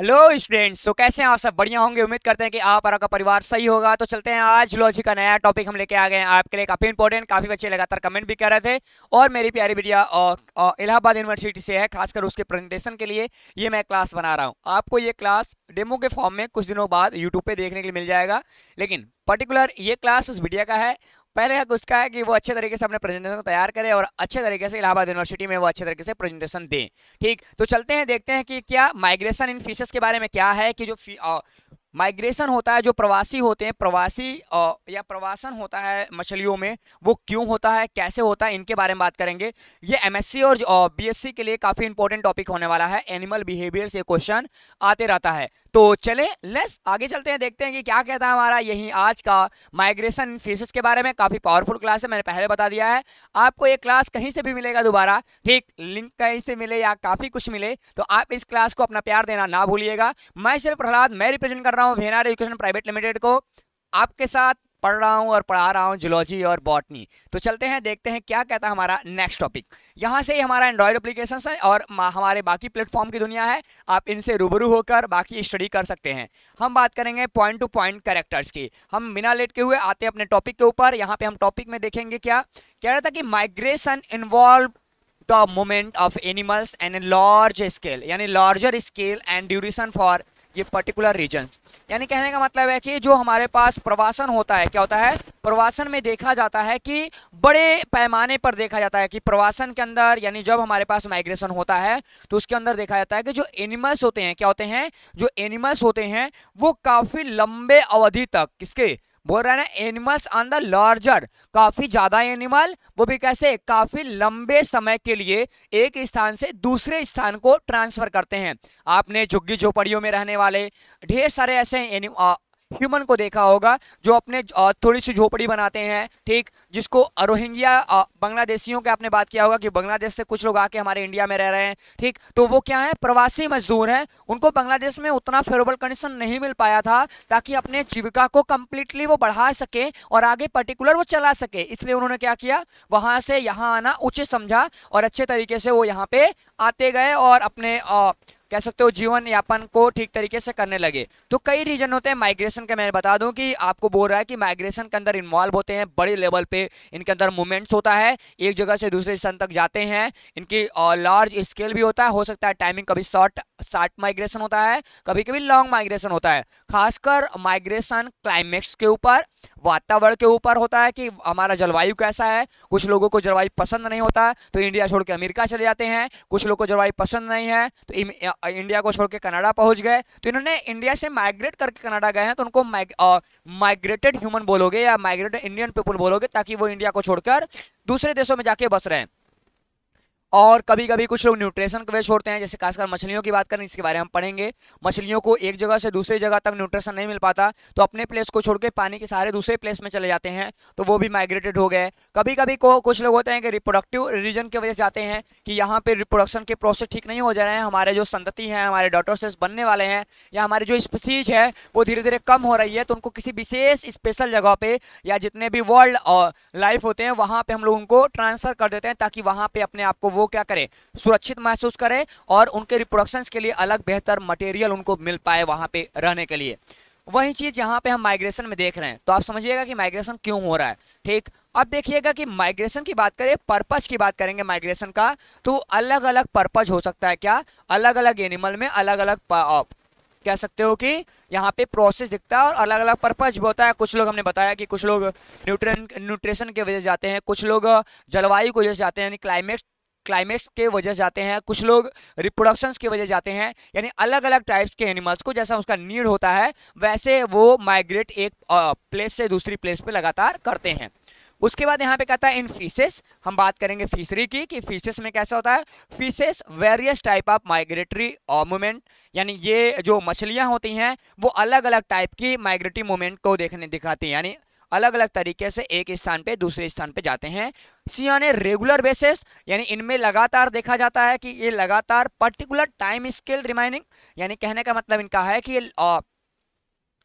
hello students तो कैसे हैं आप सब बढ़िया होंगे उम्मीद करते हैं कि आप और आपका परिवार सही होगा तो चलते हैं आज लॉजी का नया टॉपिक हम लेके आ गए हैं आपके लिए काफ़ी इंपॉर्टेंट काफ़ी बच्चे लगातार कमेंट भी कर रहे थे और मेरी प्यारी बिटिया इलाहाबाद यूनिवर्सिटी से है खासकर उसके प्रेजेंटेशन के लिए ये मैं क्लास बना रहा हूँ आपको ये क्लास डेमो के फॉर्म में कुछ दिनों बाद यूट्यूब पे देखने के लिए मिल जाएगा लेकिन पर्टिकुलर ये क्लास उस वीडियो का है पहले हक उसका है कि वो अच्छे तरीके से अपने प्रेजेंटेशन को तैयार करें और अच्छे तरीके से इलाहाबाद यूनिवर्सिटी में वो अच्छे तरीके से प्रेजेंटेशन दें ठीक तो चलते हैं देखते हैं कि क्या माइग्रेशन इन फीसेस के बारे में क्या है कि जो माइग्रेशन होता है जो प्रवासी होते हैं प्रवासी या प्रवासन होता है मछलियों में वो क्यों होता है कैसे होता है इनके बारे में बात करेंगे ये एमएससी और बीएससी के लिए काफ़ी इंपॉर्टेंट टॉपिक होने वाला है एनिमल बिहेवियर से क्वेश्चन आते रहता है तो चले लेस आगे चलते हैं देखते हैं कि क्या कहता है हमारा यही आज का माइग्रेशन फीसेस के बारे में काफ़ी पावरफुल क्लास है मैंने पहले बता दिया है आपको ये क्लास कहीं से भी मिलेगा दोबारा ठीक लिंक कहीं से मिले या काफ़ी कुछ मिले तो आप इस क्लास को अपना प्यार देना ना भूलिएगा मैं सिर्फ प्रहलाद मैं रिप्रेजेंट कर रहा हूँ रहा हूँ वेनार एजुकेशन प्राइवेट लिमिटेड को आपके साथ पढ़ रहा हूँ और पढ़ा रहा हूँ जुलॉजी और बॉटनी तो चलते हैं देखते हैं क्या कहता है हमारा नेक्स्ट टॉपिक यहाँ से ही हमारा एंड्रॉयड अप्लीकेशन है और हमारे बाकी प्लेटफॉर्म की दुनिया है आप इनसे रूबरू होकर बाकी स्टडी कर सकते हैं हम बात करेंगे पॉइंट टू पॉइंट करेक्टर्स की हम बिना लेट के हुए आते हैं अपने टॉपिक के ऊपर यहाँ पर हम टॉपिक में देखेंगे क्या कह रहा था कि migration involve the moment of animals and a large scale यानी larger scale and duration for ये पर्टिकुलर रीजन यानी कहने का मतलब है कि जो हमारे पास प्रवासन होता है क्या होता है प्रवासन में देखा जाता है कि बड़े पैमाने पर देखा जाता है कि प्रवासन के अंदर यानी जब हमारे पास माइग्रेशन होता है तो उसके अंदर देखा जाता है कि जो एनिमल्स होते हैं क्या होते हैं जो एनिमल्स होते हैं वो काफ़ी लंबे अवधि तक किसके बोल रहे हैं ना एनिमल्स ऑन द लार्जर काफ़ी ज़्यादा एनिमल वो भी कैसे काफ़ी लंबे समय के लिए एक स्थान से दूसरे स्थान को ट्रांसफ़र करते हैं आपने झुग्गी झोपड़ियों में रहने वाले ढेर सारे ऐसे ह्यूमन को देखा होगा जो अपने थोड़ी सी झोपड़ी बनाते हैं ठीक जिसको रोहिंग्या बांग्लादेशियों के आपने बात किया होगा कि बांग्लादेश से कुछ लोग आके हमारे इंडिया में रह रहे हैं ठीक तो वो क्या है प्रवासी मजदूर हैं उनको बांग्लादेश में उतना फेवरेबल कंडीशन नहीं मिल पाया था ताकि अपने जीविका को कंप्लीटली वो बढ़ा सके और आगे पर्टिकुलर वो चला सके इसलिए उन्होंने क्या किया वहाँ से यहाँ आना उचित समझा और अच्छे तरीके से वो यहाँ पे आते गए और अपने आ, कह सकते हो जीवन यापन को ठीक तरीके से करने लगे तो कई रीजन होते हैं माइग्रेशन के मैं बता दूं कि आपको बोल रहा है कि माइग्रेशन के अंदर इन्वॉल्व होते हैं बड़े लेवल पे इनके अंदर मूवमेंट्स होता है एक जगह से दूसरे स्थान तक जाते हैं इनकी लार्ज स्केल भी होता है हो सकता है टाइमिंग कभी शॉर्ट शॉर्ट माइग्रेशन होता है कभी कभी लॉन्ग माइग्रेशन होता है खासकर माइग्रेशन क्लाइमेक्स के ऊपर वातावरण के ऊपर होता है कि हमारा जलवायु कैसा है कुछ लोगों को जलवायु पसंद नहीं होता तो इंडिया छोड़ के अमेरिका चले जाते हैं कुछ लोग को जलवायु पसंद नहीं है तो इंडिया को छोड़ के कनाडा पहुँच गए तो इन्होंने इंडिया से माइग्रेट करके कनाडा गए हैं तो उनको माइग्रेटेड ह्यूमन बोलोगे या माइग्रेटेड इंडियन पीपुल बोलोगे ताकि वो इंडिया को छोड़कर दूसरे देशों में जाके बस रहे हैं और कभी कभी कुछ लोग न्यूट्रिशन को वे छोड़ते हैं जैसे खासकर मछलियों की बात करें इसके बारे में हम पढ़ेंगे मछलियों को एक जगह से दूसरी जगह तक न्यूट्रिशन नहीं मिल पाता तो अपने प्लेस को छोड़ के पानी के सारे दूसरे प्लेस में चले जाते हैं तो वो भी माइग्रेटेड हो गए कभी कभी को कुछ लोग होते हैं कि रिप्रोडक्टिव रीजन की वजह से जाते हैं कि यहाँ पर रिप्रोडक्शन के प्रोसेस ठीक नहीं हो जा रहे हैं हमारे जो संतति हैं हमारे डॉटर बनने वाले हैं या हमारी जो स्पीसीज है वो धीरे धीरे कम हो रही है तो उनको किसी विशेष स्पेशल जगह पर या जितने भी वर्ल्ड लाइफ होते हैं वहाँ पर हम लोग उनको ट्रांसफ़र कर देते हैं ताकि वहाँ पर अपने आप को वो क्या करें सुरक्षित महसूस करें और उनके रिप्रोडक्शन के लिए अलग बेहतर मटेरियल उनको मिल पाए वहाँ पे रहने के लिए वही चीज़ यहाँ पे हम माइग्रेशन में देख रहे हैं तो आप समझिएगा कि माइग्रेशन क्यों हो रहा है ठीक अब देखिएगा कि माइग्रेशन की बात करें पर्पज की बात करेंगे माइग्रेशन का तो अलग अलग पर्पज हो सकता है क्या अलग अलग एनिमल में अलग अलग कह सकते हो कि यहाँ पे प्रोसेस दिखता है और अलग अलग पर्पज भी होता है कुछ लोग हमने बताया कि कुछ लोग न्यूट्रन न्यूट्रिशन के वजह से जाते हैं कुछ लोग जलवायु की वजह से जाते हैं यानी क्लाइमेट क्लाइमेट्स के वजह जाते हैं कुछ लोग रिप्रोडक्शन की वजह जाते हैं यानी अलग अलग टाइप्स के एनिमल्स को जैसा उसका नीड होता है वैसे वो माइग्रेट एक प्लेस से दूसरी प्लेस पर लगातार करते हैं उसके बाद यहाँ पे कहता है इन फीसेस हम बात करेंगे फिशरी की कि फीसेस में कैसा होता है fishes various type of migratory movement यानी ये जो मछलियाँ होती हैं वो अलग अलग टाइप की माइग्रेटरी मूवमेंट को देखने दिखाती हैं यानी अलग अलग तरीके से एक स्थान पे दूसरे स्थान पे जाते हैं सी ऑन ए रेगुलर बेसिस यानी इनमें लगातार देखा जाता है कि ये लगातार पर्टिकुलर टाइम स्केल रिमाइनिंग यानी कहने का मतलब इनका है कि ये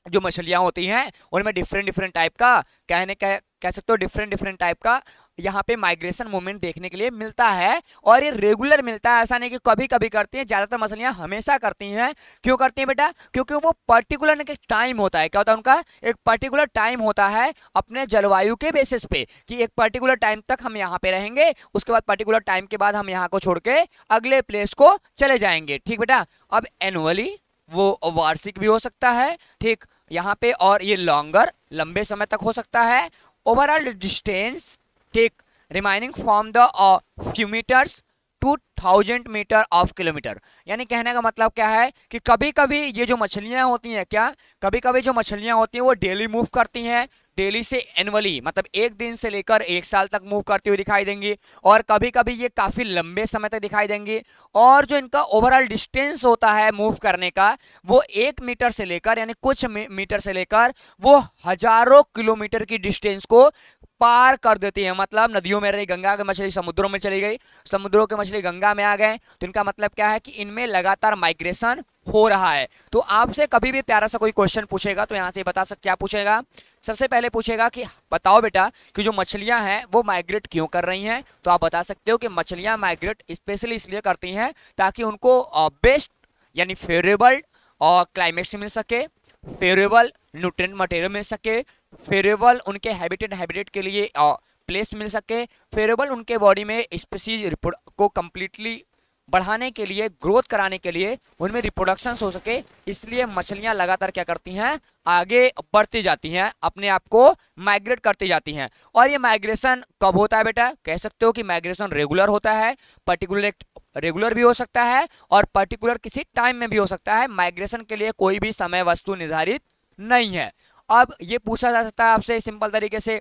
जो मछलियाँ होती हैं उनमें डिफरेंट डिफरेंट टाइप का कहने कह कह सकते हो डिफरेंट डिफरेंट टाइप का यहाँ पे माइग्रेशन मूवमेंट देखने के लिए मिलता है और ये रेगुलर मिलता है ऐसा नहीं कि कभी कभी करती हैं ज़्यादातर मछलियाँ हमेशा करती हैं क्यों करती हैं बेटा क्योंकि वो पर्टिकुलर एक टाइम होता है क्या होता है उनका एक पर्टिकुलर टाइम होता है अपने जलवायु के बेसिस पे कि एक पर्टिकुलर टाइम तक हम यहाँ पर रहेंगे उसके बाद पर्टिकुलर टाइम के बाद हम यहाँ को छोड़ के अगले प्लेस को चले जाएंगे ठीक बेटा अब एनुअली वो वार्षिक भी हो सकता है ठीक यहाँ पे और ये लॉन्गर लंबे समय तक हो सकता है ओवरऑल डिस्टेंस ठीक remaining from the few meters to thousand meter of kilometer यानी कहने का मतलब क्या है कि कभी कभी ये जो मछलियाँ होती हैं क्या कभी कभी जो मछलियाँ होती हैं वो डेली मूव करती हैं डेली से एनुअली मतलब एक दिन से लेकर एक साल तक मूव करती हुई दिखाई देंगी और कभी कभी ये काफ़ी लंबे समय तक दिखाई देंगी और जो इनका ओवरऑल डिस्टेंस होता है मूव करने का वो एक मीटर से लेकर यानी कुछ मीटर से लेकर वो हजारों किलोमीटर की डिस्टेंस को पार कर देती है मतलब नदियों में रही गंगा की मछली समुद्रों में चली गई समुद्रों की मछली गंगा में आ गए तो इनका मतलब क्या है कि इनमें लगातार माइग्रेशन हो रहा है तो आपसे कभी भी प्यारा सा कोई क्वेश्चन पूछेगा तो यहाँ से बता सक क्या पूछेगा सबसे पहले पूछेगा कि बताओ बेटा कि जो मछलियाँ हैं वो माइग्रेट क्यों कर रही हैं तो आप बता सकते हो कि मछलियाँ माइग्रेट स्पेशली इसलिए करती हैं ताकि उनको बेस्ट यानी फेवरेबल और क्लाइमेट मिल सके फेवरेबल न्यूट्रेंट मटेरियल मिल सके फेरेबल उनके हैबिटेट हैबिटेट के लिए प्लेस मिल सके फेरेबल उनके बॉडी में स्पेसीज को कम्प्लीटली बढ़ाने के लिए ग्रोथ कराने के लिए उनमें रिप्रोडक्शन हो सके इसलिए मछलियाँ लगातार क्या करती हैं आगे बढ़ती जाती हैं अपने आप को माइग्रेट करती जाती हैं और ये माइग्रेशन कब होता है बेटा कह सकते हो कि माइग्रेशन रेगुलर होता है पर्टिकुलर रेगुलर भी हो सकता है और पर्टिकुलर किसी टाइम में भी हो सकता है माइग्रेशन के लिए कोई भी समय वस्तु निर्धारित नहीं है अब ये पूछा जा सकता है आपसे सिंपल तरीके से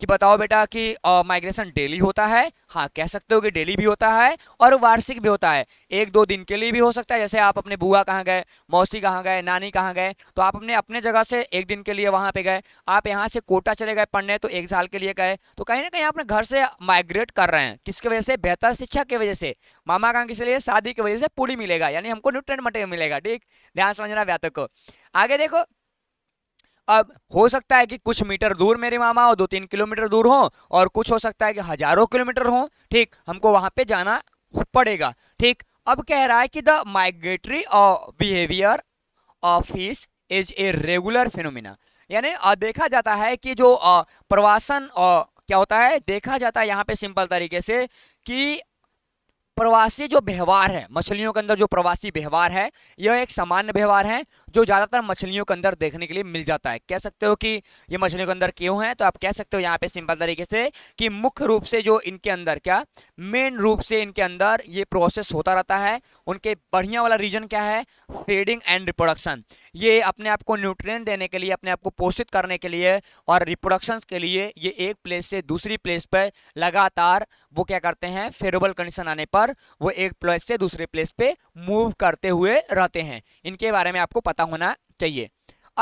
कि बताओ बेटा कि माइग्रेशन डेली होता है हाँ कह सकते हो कि डेली भी होता है और वार्षिक भी होता है एक दो दिन के लिए भी हो सकता है जैसे आप अपने बुआ कहाँ गए मौसी कहाँ गए नानी कहाँ गए तो आप अपने अपने जगह से एक दिन के लिए वहाँ पे गए आप यहाँ से कोटा चले गए पढ़ने तो एक साल के लिए गए तो कहीं ना कहीं अपने घर से माइग्रेट कर रहे हैं किसके वजह से बेहतर शिक्षा की वजह से मामा कहाँ किस लिए शादी की वजह से पूरी मिलेगा यानी हमको न्यूट्रेंट मटेरियल मिलेगा ठीक ध्यान समझना व्यातक को आगे देखो अब हो सकता है कि कुछ मीटर दूर मेरे मामा हो दो तीन किलोमीटर दूर हो और कुछ हो सकता है कि हजारों किलोमीटर हो ठीक हमको वहां पे जाना पड़ेगा ठीक अब कह रहा है कि the migratory behaviour of fish is a regular phenomena यानी देखा जाता है कि जो प्रवासन क्या होता है देखा जाता है यहाँ पे सिंपल तरीके से कि प्रवासी जो व्यवहार है मछलियों के अंदर जो प्रवासी व्यवहार है यह एक सामान्य व्यवहार है जो ज़्यादातर मछलियों के अंदर देखने के लिए मिल जाता है कह सकते हो कि ये मछलियों के अंदर क्यों है तो आप कह सकते हो यहाँ पे सिंपल तरीके से कि मुख्य रूप से जो इनके अंदर क्या मेन रूप से इनके अंदर ये प्रोसेस होता रहता है उनके बढ़िया वाला रीजन क्या है फीडिंग एंड रिप्रोडक्शन ये अपने आप को न्यूट्रिय देने के लिए अपने आप को पोषित करने के लिए और रिप्रोडक्शन के लिए ये एक प्लेस से दूसरी प्लेस पर लगातार वो क्या करते हैं फेवरेबल कंडीशन आने पर पर वो एक प्लेस से दूसरे प्लेस पे मूव करते हुए रहते हैं इनके बारे में आपको पता होना चाहिए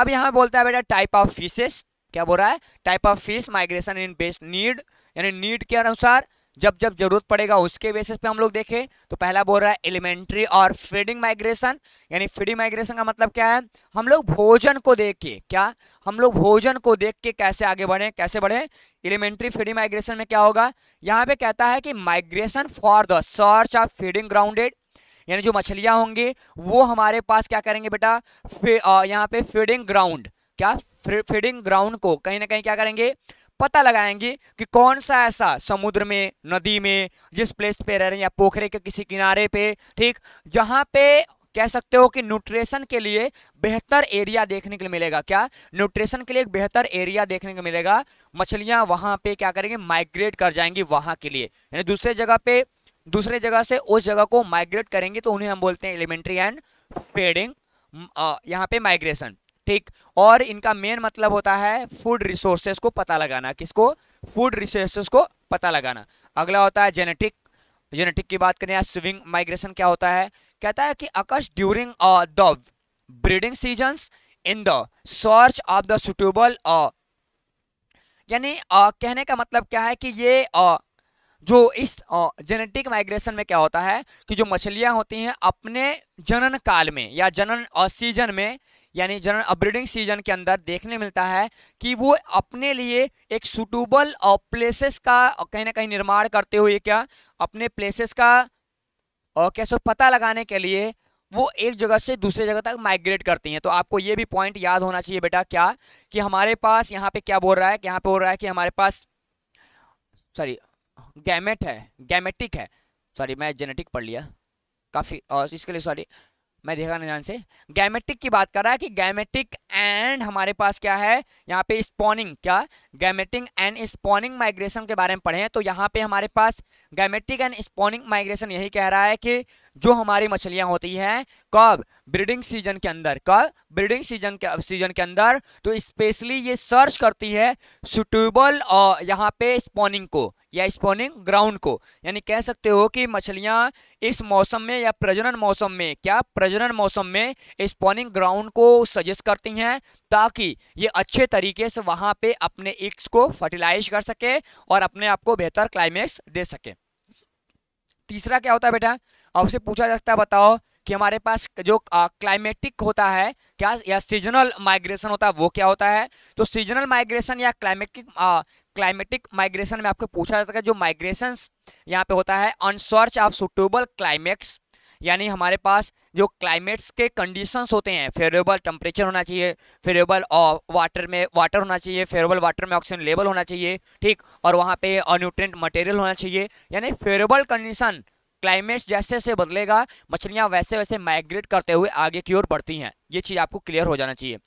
अब यहाँ बोलता है बेटा टाइप ऑफ फिशेस क्या बोल रहा है type of fish migration in best need यानी नीड के अनुसार जब जब जरूरत पड़ेगा उसके बेसिस पे हम लोग देखें तो पहला बोल रहा है एलिमेंट्री और फीडिंग माइग्रेशन यानी फीडिंग माइग्रेशन का मतलब क्या है हम लोग भोजन को देख के क्या हम लोग भोजन को देख के कैसे आगे बढ़े कैसे बढ़े एलिमेंट्री फीडिंग माइग्रेशन में क्या होगा यहाँ पे कहता है कि migration for the search of feeding grounded यानी जो मछलियाँ होंगी वो हमारे पास क्या करेंगे बेटा यहाँ पे फीडिंग ग्राउंड क्या फीडिंग ग्राउंड को कहीं ना कहीं क्या करेंगे पता लगाएंगे कि कौन सा ऐसा समुद्र में नदी में जिस प्लेस पे रह रहे हैं या पोखरे के किसी किनारे पे ठीक जहाँ पे कह सकते हो कि न्यूट्रेशन के लिए बेहतर एरिया देखने के लिए मिलेगा क्या न्यूट्रेशन के लिए एक बेहतर एरिया देखने को मिलेगा मछलियाँ वहाँ पे क्या करेंगे माइग्रेट कर जाएंगी वहाँ के लिए यानी दूसरे जगह पे दूसरे जगह से उस जगह को माइग्रेट करेंगे तो उन्हें हम बोलते हैं एलिमेंट्री एंड फेडिंग यहाँ पे माइग्रेशन ठीक और इनका मेन मतलब होता है फूड रिसोर्सेस को पता लगाना किसको फूड रिसोर्सेस को पता लगाना अगला होता है जेनेटिक जेनेटिक की बात करें या स्विंग माइग्रेशन क्या होता है कहता है कि occurs during the breeding seasons in the search of the suitable यानी कहने का मतलब क्या है कि ये आ, जो इस जेनेटिक माइग्रेशन में क्या होता है कि जो मछलियाँ होती हैं अपने जनन काल में या जनन सीजन में यानी जनरल अब्रीडिंग सीजन के अंदर देखने मिलता है कि वो अपने लिए एक सुटेबल प्लेसेस का कहीं ना कहीं निर्माण करते हुए क्या अपने प्लेसेस का और कैसे पता लगाने के लिए वो एक जगह से दूसरे जगह तक माइग्रेट करती हैं तो आपको ये भी पॉइंट याद होना चाहिए बेटा क्या कि हमारे पास यहाँ पे क्या बोल रहा है कि यहाँ पे बोल रहा है कि हमारे पास सॉरी गैमेट है गैमेटिक है सॉरी मैं जेनेटिक पढ़ लिया काफ़ी और इसके लिए सॉरी मैं देखा ध्यान से गैमेटिक की बात कर रहा है कि गैमेटिक एंड हमारे पास क्या है यहाँ पे स्पॉनिंग क्या गैमेटिक एंड स्पॉनिंग माइग्रेशन के बारे में पढ़े हैं तो यहाँ पे हमारे पास गैमेटिक एंड स्पॉनिंग माइग्रेशन यही कह रहा है कि जो हमारी मछलियाँ होती हैं कब ब्रीडिंग सीजन के अंदर कब ब्रीडिंग सीजन के सीजन के अंदर तो स्पेशली ये सर्च करती है सुटेबल यहाँ पे स्पॉनिंग को या स्पोनिंग ग्राउंड को यानी कह सकते हो कि मछलियाँ इस मौसम में या प्रजनन मौसम में क्या प्रजनन मौसम में स्पोनिंग ग्राउंड को सजेस्ट करती हैं ताकि ये अच्छे तरीके से वहाँ पे अपने इक्स को फर्टिलाइज कर सके और अपने आप को बेहतर क्लाइमेक्स दे सके तीसरा क्या होता है बेटा आपसे पूछा जाता है बताओ कि हमारे पास जो क्लाइमेटिक होता है क्या या सीजनल माइग्रेशन होता है वो क्या होता है तो सीजनल माइग्रेशन या क्लाइमेटिक क्लाइमेटिक माइग्रेशन में आपको पूछा जाता है जो माइग्रेशन यहाँ पे होता है on search of suitable climax यानी हमारे पास जो क्लाइमेट्स के कंडीशंस होते हैं फेवरेबल टेम्परेचर होना चाहिए फेवरेबल वाटर में वाटर होना चाहिए फेवरेबल वाटर में ऑक्सीजन लेवल होना चाहिए ठीक और वहाँ पे न्यूट्रेंट मटेरियल होना चाहिए यानी फेवरेबल कंडीशन क्लाइमेट जैसे जैसे बदलेगा मछलियाँ वैसे वैसे माइग्रेट करते हुए आगे की ओर बढ़ती हैं ये चीज़ आपको क्लियर हो जाना चाहिए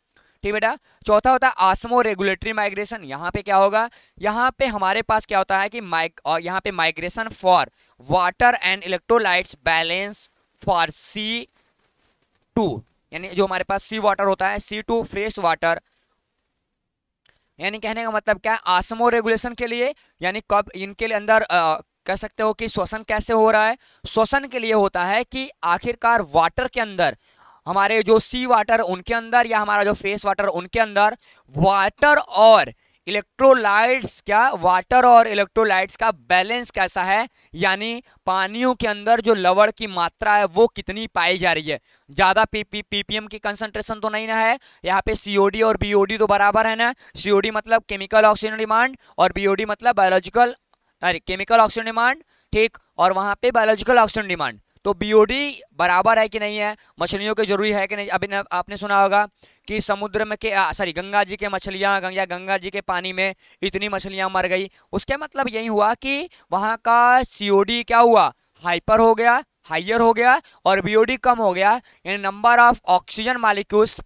ठीक बेटा चौथा होता है आसमो रेगुलेटरी माइग्रेशन यहाँ पे क्या होगा यहाँ पे हमारे पास क्या होता है कि माइक और यहाँ पे migration for water and electrolytes balance for sea to यानी जो हमारे पास सी वाटर होता है सी टू फ्रेश वाटर यानी कहने का मतलब क्या है आसमो रेगुलेशन के लिए यानी कब इनके लिए अंदर कह सकते हो कि श्वसन कैसे हो रहा है श्वसन के लिए होता है कि आखिरकार वाटर के अंदर हमारे जो सी वाटर उनके अंदर या हमारा जो फेस वाटर उनके अंदर वाटर और इलेक्ट्रोलाइट्स क्या वाटर और इलेक्ट्रोलाइट्स का बैलेंस कैसा है यानी पानियों के अंदर जो लवण की मात्रा है वो कितनी पाई जा रही है ज़्यादा पी पी एम की कंसंट्रेशन तो नहीं ना है यहाँ पे सीओडी और बीओडी तो बराबर है ना सीओडी मतलब केमिकल ऑक्सीजन डिमांड और बीओडी मतलब बायोलॉजिकल अरे केमिकल ऑक्सीजन डिमांड ठीक और वहाँ पे बायोलॉजिकल ऑक्सीजन डिमांड तो बीओडी बराबर है कि नहीं है मछलियों के जरूरी है कि नहीं अभी आपने सुना होगा कि समुद्र में के सॉरी गंगा जी के मछलियाँ गंगा गंगा जी के पानी में इतनी मछलियाँ मर गई उसके मतलब यही हुआ कि वहाँ का सी क्या हुआ हाइपर हो गया हाइयर हो गया और बीओडी कम हो गया यानी नंबर ऑफ ऑक्सीजन मालिक्यूल्स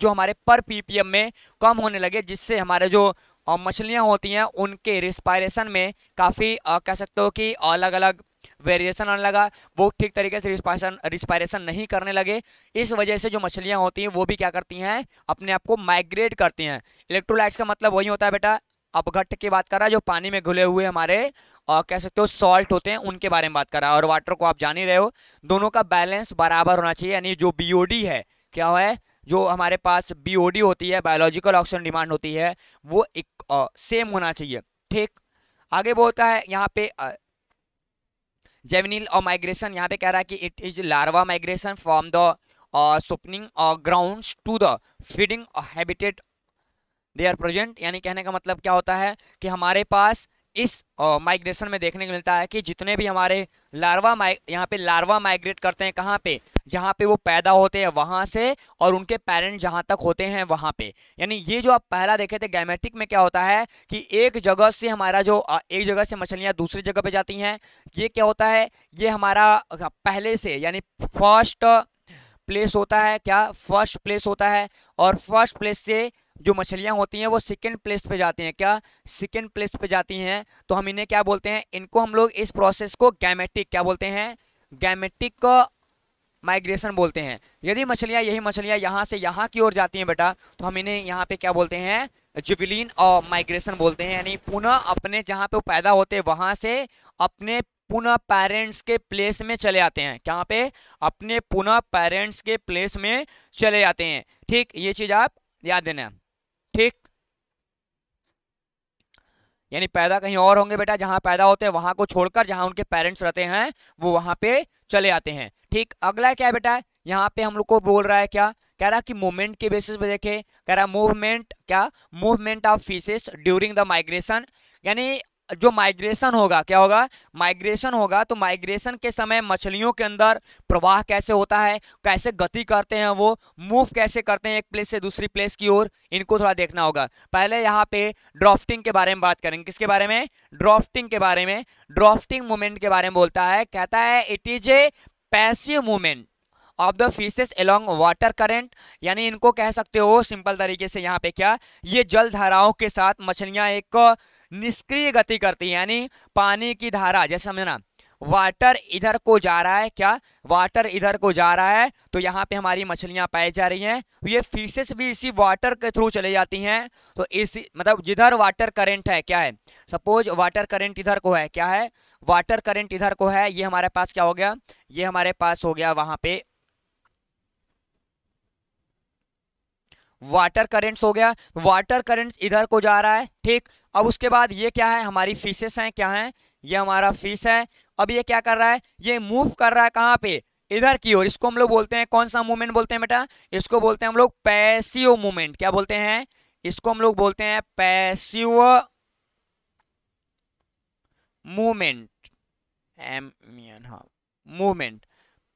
जो हमारे पर पीपीएम में कम होने लगे जिससे हमारे जो और मछलियाँ होती हैं उनके रिस्पायरेशन में काफ़ी कह सकते हो कि अलग अलग वेरिएशन आने लगा वो ठीक तरीके से रिस्पायरेशन रिस्पायरेशन नहीं करने लगे इस वजह से जो मछलियाँ होती हैं वो भी क्या करती हैं अपने आप को माइग्रेट करती हैं इलेक्ट्रोलाइट्स का मतलब वही होता है बेटा अपघट की बात कर रहा है जो पानी में घुले हुए हमारे और कह सकते हो सॉल्ट होते हैं उनके बारे में बात कर रहा है और वाटर को आप जान ही रहे हो दोनों का बैलेंस बराबर होना चाहिए यानी जो बी है क्या है जो हमारे पास बी होती है बायोलॉजिकल ऑक्सीजन डिमांड होती है वो एक आ, सेम होना चाहिए ठीक आगे वो होता है यहाँ पे जेवनील और माइग्रेशन यहाँ पे कह रहा है कि it is larva migration from the spawning ground to the feeding habitat they are present यानी कहने का मतलब क्या होता है कि हमारे पास इस माइग्रेशन में देखने को मिलता है कि जितने भी हमारे लार्वा यहाँ पे लार्वा माइग्रेट करते हैं कहाँ पे जहाँ पे वो पैदा होते हैं वहाँ से और उनके पेरेंट जहाँ तक होते हैं वहाँ पे यानी ये जो आप पहला देखे थे गैमेटिक में क्या होता है कि एक जगह से हमारा जो एक जगह से मछलियाँ दूसरी जगह पर जाती हैं ये क्या होता है ये हमारा पहले से यानी फर्स्ट प्लेस होता है क्या फर्स्ट प्लेस होता है और फर्स्ट प्लेस से जो मछलियाँ होती हैं वो सेकेंड प्लेस पे जाती हैं क्या सेकेंड प्लेस पे जाती हैं तो हम इन्हें क्या बोलते हैं इनको हम लोग इस प्रोसेस को गैमेटिक क्या बोलते हैं गैमेटिक माइग्रेशन बोलते हैं यदि मछलियाँ यही मछलियाँ यहाँ से यहाँ की ओर जाती हैं बेटा तो हम इन्हें यहाँ पे क्या बोलते हैं जुबिलीन और माइग्रेशन बोलते हैं यानी पुनः अपने जहाँ पे पैदा होते हैं वहाँ से अपने पुनः पेरेंट्स के प्लेस में चले आते हैं कहाँ पे अपने पुनः पेरेंट्स के प्लेस में चले जाते हैं ठीक ये चीज़ आप याद देना ठीक यानी पैदा कहीं और होंगे बेटा जहां पैदा होते हैं वहां को छोड़कर जहां उनके पेरेंट्स रहते हैं वो वहां पे चले आते हैं ठीक अगला क्या है बेटा यहाँ पे हम लोग को बोल रहा है क्या कह रहा कि मूवमेंट के बेसिस पे देखे कह रहा मूवमेंट क्या movement of fishes during the migration यानी जो माइग्रेशन होगा क्या होगा माइग्रेशन होगा तो माइग्रेशन के समय मछलियों के अंदर प्रवाह कैसे होता है कैसे गति करते हैं वो मूव कैसे करते हैं एक प्लेस से दूसरी प्लेस की ओर इनको थोड़ा देखना होगा पहले यहाँ पे ड्राफ्टिंग के बारे में बात करेंगे किसके बारे में ड्राफ्टिंग के बारे में ड्राफ्टिंग मूवमेंट के बारे में बोलता है कहता है it is a passive movement of the fishes along water current यानी इनको कह सकते हो सिंपल तरीके से यहाँ पे क्या ये जल धाराओं के साथ मछलियाँ एक निष्क्रिय गति करती है यानी पानी की धारा जैसे समझना वाटर इधर को जा रहा है क्या वाटर इधर को जा रहा है तो यहाँ पे हमारी मछलियाँ पाई जा रही हैं तो ये फिशेस भी इसी वाटर के थ्रू चले जाती हैं तो इसी मतलब जिधर वाटर करंट है क्या है सपोज वाटर करंट इधर को है क्या है वाटर करंट इधर को है ये हमारे पास क्या हो गया ये हमारे पास हो गया वहाँ पे वाटर करंट्स हो गया वाटर तो करंट इधर को जा रहा है ठीक अब उसके बाद ये क्या है हमारी फिशेस हैं क्या हैं ये हमारा फिश है अब ये क्या कर रहा है ये मूव कर रहा है कहाँ पे इधर की ओर इसको हम लोग बोलते हैं कौन सा मूवमेंट बोलते हैं बेटा इसको बोलते हैं हम लोग पैसिव मूवमेंट क्या बोलते हैं इसको हम लोग बोलते हैं passive movement um movement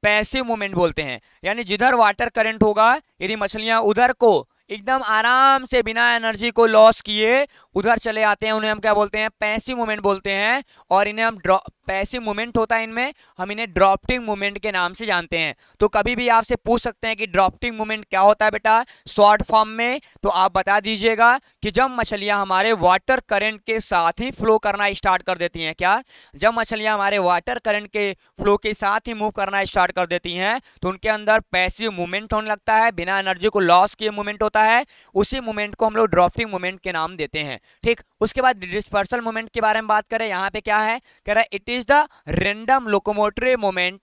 passive movement बोलते हैं यानी जिधर वाटर करंट होगा यदि मछलियां उधर को एकदम आराम से बिना एनर्जी को लॉस किए उधर चले आते हैं उन्हें हम क्या बोलते हैं पैसिव मूवमेंट बोलते हैं और इन्हें हम ड्रॉ पैसिव मूवमेंट होता है इनमें हम इन्हें ड्रॉफ्टिंग मूवमेंट के नाम से जानते हैं तो कभी भी आपसे पूछ सकते हैं कि ड्रॉफ्टिंग मूवमेंट क्या होता है बेटा शॉर्ट फॉर्म में तो आप बता दीजिएगा कि जब मछलियाँ हमारे वाटर करेंट के साथ ही फ्लो करना स्टार्ट कर देती हैं क्या जब मछलियाँ हमारे वाटर करंट के फ्लो के साथ ही मूव करना स्टार्ट कर देती हैं तो उनके अंदर पैसिव मूवमेंट होने लगता है बिना एनर्जी को लॉस किए मूवमेंट होता होता है उसी मूवमेंट को हम लोग ड्रॉफ्टिंग मूवमेंट के नाम देते हैं ठीक उसके बाद डिस्पर्सल मूवमेंट के बारे में बात करें यहाँ पे क्या है कह रहा है it is the random locomotory movement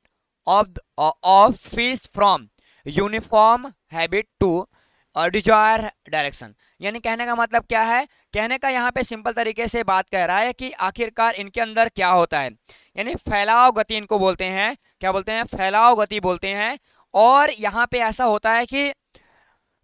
of of fish from uniform habit to desire direction यानी कहने का मतलब क्या है कहने का यहाँ पे सिंपल तरीके से बात कह रहा है कि आखिरकार इनके अंदर क्या होता है यानी फैलाव गति इनको बोलते हैं क्या बोलते हैं फैलाव गति बोलते हैं और यहाँ पे ऐसा होता है कि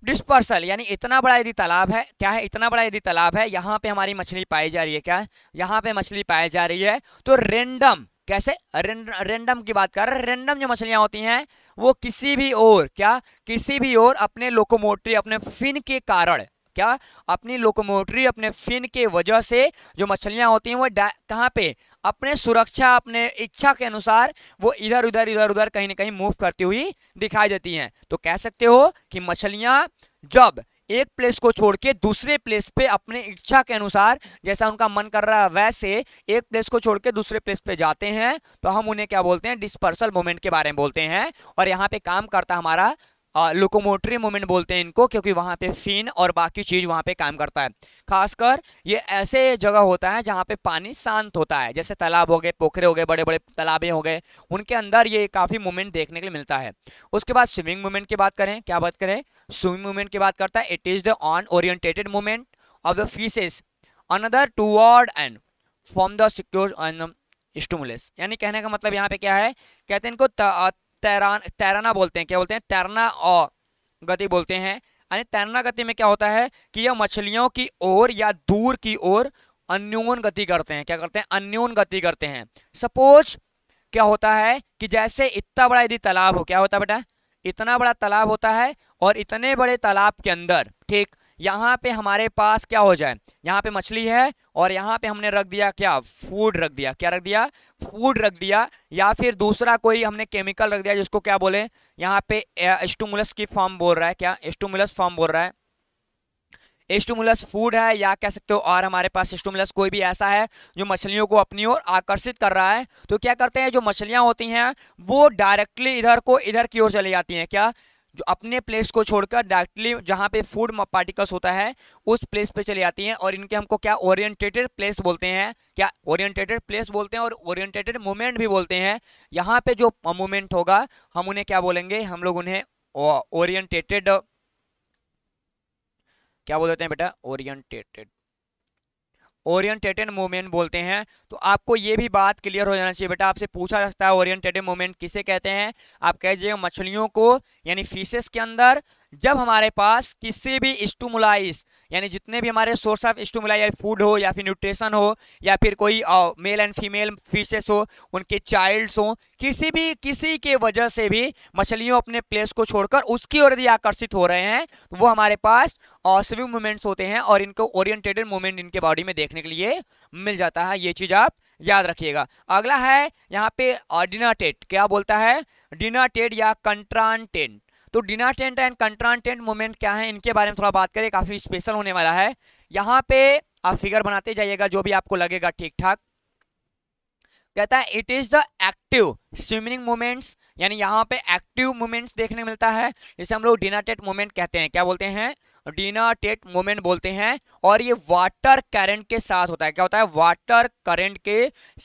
डिस्पर्सल यानी इतना बड़ा यदि तालाब है क्या है इतना बड़ा यदि तालाब है यहाँ पे हमारी मछली पाई जा रही है क्या है यहाँ पे मछली पाई जा रही है तो रेंडम कैसे रेंडम की बात कर रहे रेंडम जो मछलियाँ होती हैं वो किसी भी ओर क्या किसी भी ओर अपने लोकोमोटरी अपने फिन के कारण क्या अपनी लोकोमोटरी अपने फिन के वजह से जो मछलियाँ होती हैं वो कहाँ पे अपने सुरक्षा अपने इच्छा के अनुसार वो इधर उधर इधर उधर कहीं ना कहीं मूव करती हुई दिखाई देती हैं तो कह सकते हो कि मछलियाँ जब एक प्लेस को छोड़ के दूसरे प्लेस पे अपने इच्छा के अनुसार जैसा उनका मन कर रहा है वैसे एक प्लेस को छोड़ के दूसरे प्लेस पे जाते हैं तो हम उन्हें क्या बोलते हैं डिस्पर्सल मोमेंट के बारे में बोलते हैं और यहाँ पे काम करता हमारा लोकोमोटरी मूवमेंट बोलते हैं इनको क्योंकि वहाँ पे फिन और बाकी चीज़ वहाँ पे काम करता है खासकर ये ऐसे जगह होता है जहाँ पे पानी शांत होता है जैसे तालाब हो गए पोखरे हो गए बड़े बड़े तालाबें हो गए उनके अंदर ये काफ़ी मूवमेंट देखने के लिए मिलता है उसके बाद स्विमिंग मूवमेंट की बात करें क्या बात करें स्विमिंग मूवमेंट की बात करता है it is the on oriented movement of the fishes another toward and from the secure stimulus यानी कहने का मतलब यहाँ पे क्या है कहते हैं इनको तैरान तैरना बोलते हैं क्या बोलते हैं तैरना और गति बोलते हैं यानी तैरना गति में क्या होता है कि यह मछलियों की ओर या दूर की ओर अन्यून गति करते हैं क्या करते हैं अन्यून गति करते हैं सपोज क्या होता है कि जैसे इतना बड़ा यदि तालाब हो क्या होता है बेटा इतना बड़ा तालाब होता है और इतने बड़े तालाब के अंदर ठीक यहाँ पे हमारे पास क्या हो जाए यहाँ पे मछली है और यहाँ पे हमने रख दिया क्या फूड रख दिया क्या रख दिया फूड रख दिया या फिर दूसरा कोई हमने केमिकल रख दिया जिसको क्या बोले यहाँ पे एस्टोमुलस की फॉर्म बोल रहा है क्या एस्टोमुलस फॉर्म बोल रहा है एस्टोमुलस फूड है या कह सकते हो और हमारे पास एस्टोमुलस कोई भी ऐसा है जो मछलियों को अपनी ओर आकर्षित कर रहा है तो क्या करते हैं जो मछलियाँ होती हैं वो डायरेक्टली इधर को इधर की ओर चली जाती हैं क्या जो अपने प्लेस को छोड़कर डायरेक्टली जहाँ पे फूड पार्टिकल्स होता है उस प्लेस पे चली जाती हैं और इनके हमको क्या ओरिएंटेटेड प्लेस बोलते हैं क्या ओरिएंटेटेड प्लेस बोलते हैं और ओरिएंटेटेड मूवमेंट भी बोलते हैं यहाँ पे जो मूवमेंट होगा हम उन्हें क्या बोलेंगे हम लोग उन्हें ओरिएंटेटेड क्या बोल देते हैं बेटा ओरिएंटेटेड ओरियंटेटेड मूवमेंट बोलते हैं तो आपको ये भी बात क्लियर हो जाना चाहिए बेटा आपसे पूछा जाता है ओरियंटेटेड मूवमेंट किसे कहते हैं आप कह दीजिएगा मछलियों को यानी फिशेस के अंदर जब हमारे पास किसी भी स्टूमुलाइस यानी जितने भी हमारे सोर्स ऑफ स्टूमुलाई या फूड हो या फिर न्यूट्रिशन हो या फिर कोई मेल एंड फीमेल फिशेस हो उनके चाइल्ड्स हो किसी भी किसी के वजह से भी मछलियों अपने प्लेस को छोड़कर उसकी ओर यदि आकर्षित हो रहे हैं तो वो हमारे पास स्विमिंग मूवमेंट्स होते हैं और इनको ओरिएंटेटेड मूवमेंट इनके बॉडी में देखने के लिए मिल जाता है ये चीज़ आप याद रखिएगा अगला है यहाँ पे डिनाटेट क्या बोलता है डिनाटेट या कंट्रांटेंट तो डिनाटेंट एंड कंट्रांटेंट मूवमेंट क्या है इनके बारे में थोड़ा बात करें काफ़ी स्पेशल होने वाला है यहाँ पे आप फिगर बनाते जाइएगा जो भी आपको लगेगा ठीक ठाक कहता है it is the active swimming movements यानी यहाँ पे एक्टिव मूवमेंट्स देखने मिलता है जिसे हम लोग डिनाटेट मूवमेंट कहते हैं क्या बोलते हैं डिनाटेट मूवमेंट बोलते हैं और ये वाटर करंट के साथ होता है क्या होता है वाटर करंट के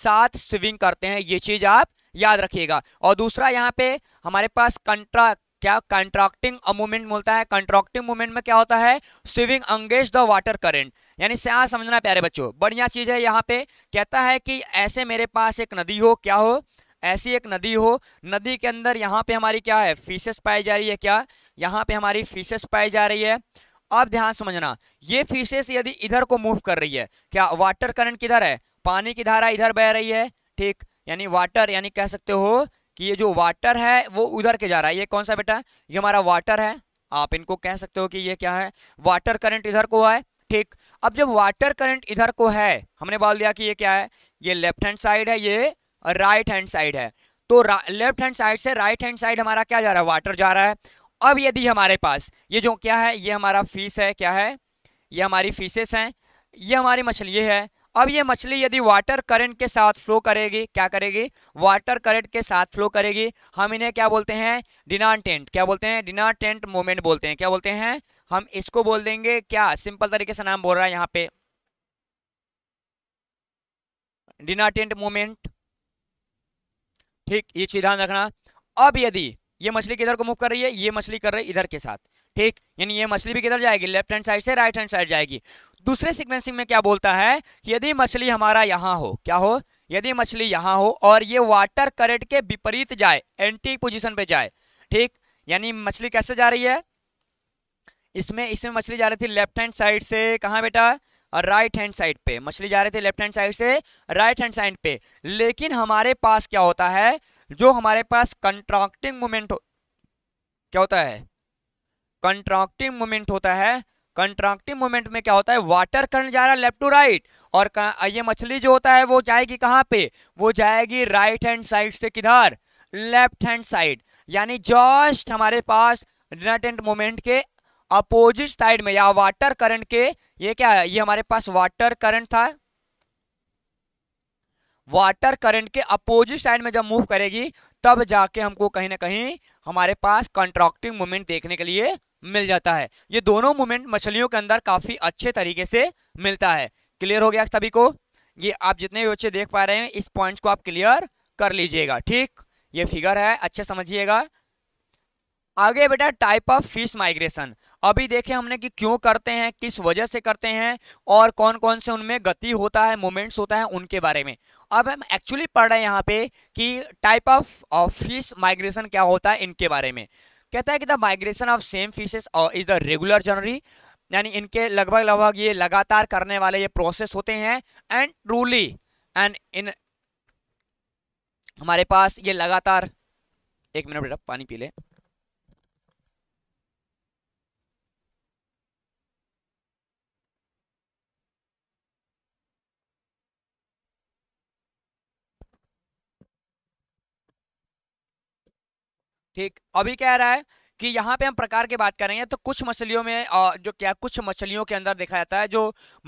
साथ स्विमिंग करते हैं ये चीज़ आप याद रखिएगा और दूसरा यहाँ पे हमारे पास कंट्रा क्या कंट्रैक्टिंग मूवमेंट मिलता है कंट्रैक्टिंग मूवमेंट में क्या होता है स्विविंग अंगेज द वाटर करेंट यानी यहाँ समझना प्यारे बच्चों बढ़िया चीज है यहाँ पे कहता है कि ऐसे मेरे पास एक नदी हो क्या हो ऐसी एक नदी हो नदी के अंदर यहाँ पे हमारी क्या है फिशेस पाई जा रही है क्या यहाँ पे हमारी फिशेस पाई जा रही है अब ध्यान समझना ये फिशेस यदि इधर को मूव कर रही है क्या वाटर करंट किधर है पानी की धारा इधर बह रही है ठीक यानी वाटर यानी कह सकते हो कि ये जो वाटर है वो उधर के जा रहा है ये कौन सा बेटा ये हमारा वाटर है आप इनको कह सकते हो कि ये क्या है वाटर करंट इधर को है ठीक अब जब वाटर करंट इधर को है हमने बोल दिया कि ये क्या है ये लेफ्ट हैंड साइड है ये राइट हैंड साइड है तो लेफ्ट हैंड साइड से राइट हैंड साइड हमारा क्या जा रहा है वाटर जा रहा है अब यदि हमारे पास ये जो क्या है ये हमारा फीस है क्या है ये हमारी फीसेस हैं ये हमारी मछली है अब ये मछली यदि वाटर करंट के साथ फ्लो करेगी क्या करेगी वाटर करंट के साथ फ्लो करेगी हम इन्हें क्या बोलते हैं डिनाटेंट क्या बोलते हैं डिनाटेंट मोमेंट बोलते हैं क्या बोलते हैं हम इसको बोल देंगे क्या सिंपल तरीके से नाम बोल रहा है यहाँ पे डिनाटेंट मोमेंट ठीक ये चीज ध्यान रखना अब यदि ये मछली किधर को मुख कर रही है ये मछली कर रही है इधर के साथ ठीक यानी ये मछली भी किधर जाएगी लेफ्ट हैंड साइड से राइट हैंड साइड जाएगी दूसरे सिक्वेंसिंग में क्या बोलता है यदि मछली हमारा यहाँ हो क्या हो यदि मछली यहाँ हो और ये वाटर करेंट के विपरीत जाए एंटी पोजिशन पे जाए ठीक यानी मछली कैसे जा रही है इसमें इसमें मछली जा रही थी लेफ्ट हैंड साइड से कहा बेटा और राइट हैंड साइड पे मछली जा रही थी लेफ्ट हैंड साइड से राइट हैंड साइड पे लेकिन हमारे पास क्या होता है जो हमारे पास कंट्राक्टिंग मूवमेंट हो क्या होता है कंट्राक्टिंग मूवमेंट होता है कंट्राक्टिव मूवमेंट में क्या होता है वाटर करंट जा रहा है लेफ्ट टू राइट और ये मछली जो होता है वो जाएगी कहाँ पे वो जाएगी राइट हैंड साइड से किधर लेफ्ट हैंड साइड यानी जस्ट हमारे पास रिटर्न मोमेंट के अपोजिट साइड में या वाटर करंट के ये क्या है ये हमारे पास वाटर करंट था वाटर करंट के अपोजिट साइड में जब मूव करेगी तब जाके हमको कहीं ना कहीं हमारे पास कंट्रॉक्टिंग मोमेंट देखने के लिए मिल जाता है ये दोनों मूवमेंट मछलियों के अंदर काफ़ी अच्छे तरीके से मिलता है क्लियर हो गया सभी को ये आप जितने भी बच्चे देख पा रहे हैं इस पॉइंट्स को आप क्लियर कर लीजिएगा ठीक ये फिगर है अच्छे समझिएगा आगे बेटा टाइप ऑफ फिश माइग्रेशन अभी देखें हमने कि क्यों करते हैं किस वजह से करते हैं और कौन कौन से उनमें गति होता है मोमेंट्स होता है उनके बारे में अब हम एक्चुअली पढ़ रहे हैं यहाँ पे कि टाइप ऑफ फिश माइग्रेशन क्या होता है इनके बारे में कहता है कि the migration of same fishes is the regular जनरी यानी इनके लगभग लगभग ये लगातार करने वाले ये प्रोसेस होते हैं एंड ट्रूली एंड इन हमारे पास ये लगातार एक मिनट बेटा पानी पी ले ठीक अभी कह रहा है कि यहाँ पे हम प्रकार की बात करेंगे तो कुछ मछलियों में जो क्या कुछ मछलियों के अंदर देखा जाता है जो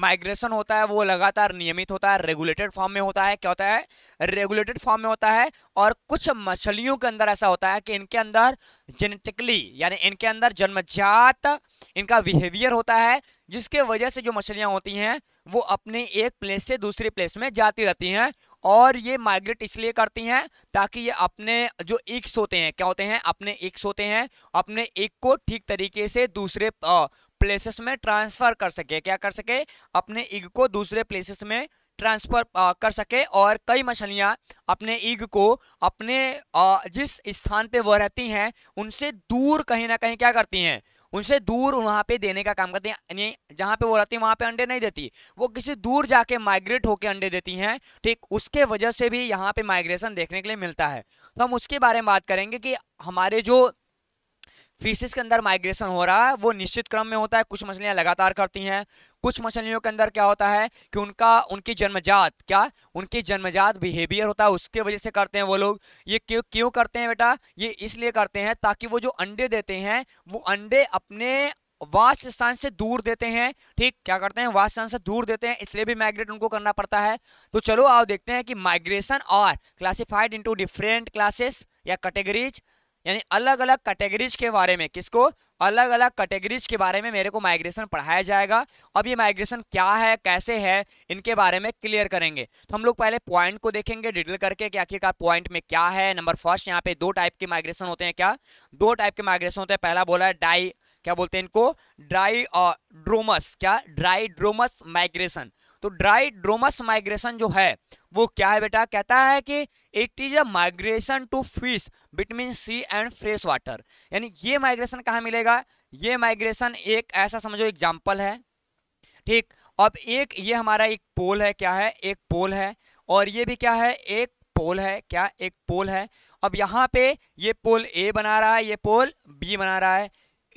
माइग्रेशन होता है वो लगातार नियमित होता है रेगुलेटेड फॉर्म में होता है क्या होता है रेगुलेटेड फॉर्म में होता है और कुछ मछलियों के अंदर ऐसा होता है कि इनके अंदर जेनेटिकली यानी इनके अंदर जन्मजात इनका बिहेवियर होता है जिसके वजह से जो मछलियाँ होती हैं वो अपने एक प्लेस से दूसरे प्लेस में जाती रहती हैं और ये माइग्रेट इसलिए करती हैं ताकि ये अपने जो इक्स होते हैं क्या होते हैं अपने इक्स होते हैं अपने इक को ठीक तरीके से दूसरे प्लेसेस में ट्रांसफ़र कर सके क्या कर सके अपने इग को दूसरे प्लेसेस में ट्रांसफ़र कर सके और कई मछलियाँ अपने ईग को अपने आ, जिस स्थान पे वह रहती हैं उनसे दूर कहीं ना कहीं क्या करती हैं उनसे दूर वहाँ पे देने का काम करती हैं यानी जहाँ पे वो रहती हैं वहाँ पे अंडे नहीं देती वो किसी दूर जाके माइग्रेट होकर अंडे देती हैं ठीक उसके वजह से भी यहाँ पे माइग्रेशन देखने के लिए मिलता है तो हम उसके बारे में बात करेंगे कि हमारे जो फिशेज के अंदर माइग्रेशन हो रहा है वो निश्चित क्रम में होता है कुछ मछलियाँ लगातार करती हैं कुछ मछलियों के अंदर क्या होता है कि उनका उनकी जन्मजात क्या उनकी जन्मजात बिहेवियर होता है उसके वजह से करते हैं वो लोग ये क्यों क्यों करते हैं बेटा ये इसलिए करते हैं ताकि वो जो अंडे देते हैं वो अंडे अपने वास्ट स्थान से दूर देते हैं ठीक क्या करते हैं वास्त स्थान से दूर देते हैं इसलिए भी माइग्रेट उनको करना पड़ता है तो चलो आओ देखते हैं कि माइग्रेशन और क्लासिफाइड इनटू डिफरेंट क्लासेस या कैटेगरीज यानी अलग अलग कैटेगरीज के बारे में किसको अलग अलग कैटेगरीज के बारे में मेरे को माइग्रेशन पढ़ाया जाएगा अब ये माइग्रेशन क्या है कैसे है इनके बारे में क्लियर करेंगे तो हम लोग पहले पॉइंट को देखेंगे डिटेल करके कि आखिरकार पॉइंट में क्या है नंबर फर्स्ट यहाँ पे दो टाइप के माइग्रेशन होते हैं क्या दो टाइप के माइग्रेशन होते हैं पहला बोला है डाई क्या बोलते हैं इनको ड्राई ड्रोमस uh, क्या ड्राई ड्रोमस माइग्रेशन तो ड्राई ड्रोमस माइग्रेशन जो है वो क्या है बेटा कहता है कि it is a migration to fish between sea and fresh water यानी ये माइग्रेशन कहाँ मिलेगा ये माइग्रेशन एक ऐसा समझो एग्जाम्पल है ठीक अब एक ये हमारा एक पोल है क्या है एक पोल है और ये भी क्या है एक पोल है क्या एक पोल है अब यहाँ पे ये पोल ए बना रहा है ये पोल बी बना रहा है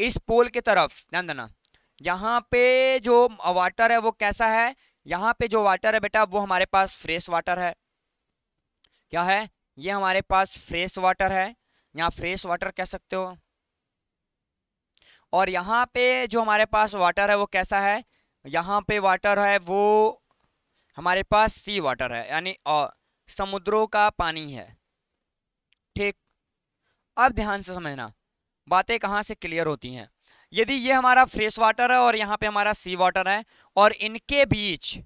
इस पोल के तरफ ध्यान देना यहाँ पे जो वाटर है वो कैसा है यहाँ पे जो वाटर है बेटा वो हमारे पास फ्रेश वाटर है क्या है ये हमारे पास फ्रेश वाटर है यहाँ फ्रेश वाटर कह सकते हो और यहाँ पे जो हमारे पास वाटर है वो कैसा है यहाँ पे वाटर है वो हमारे पास सी वाटर है यानी समुद्रों का पानी है ठीक अब ध्यान से समझना बातें कहाँ से क्लियर होती हैं यदि ये हमारा फ्रेश वाटर है और यहाँ पे हमारा सी वाटर है और इनके बीच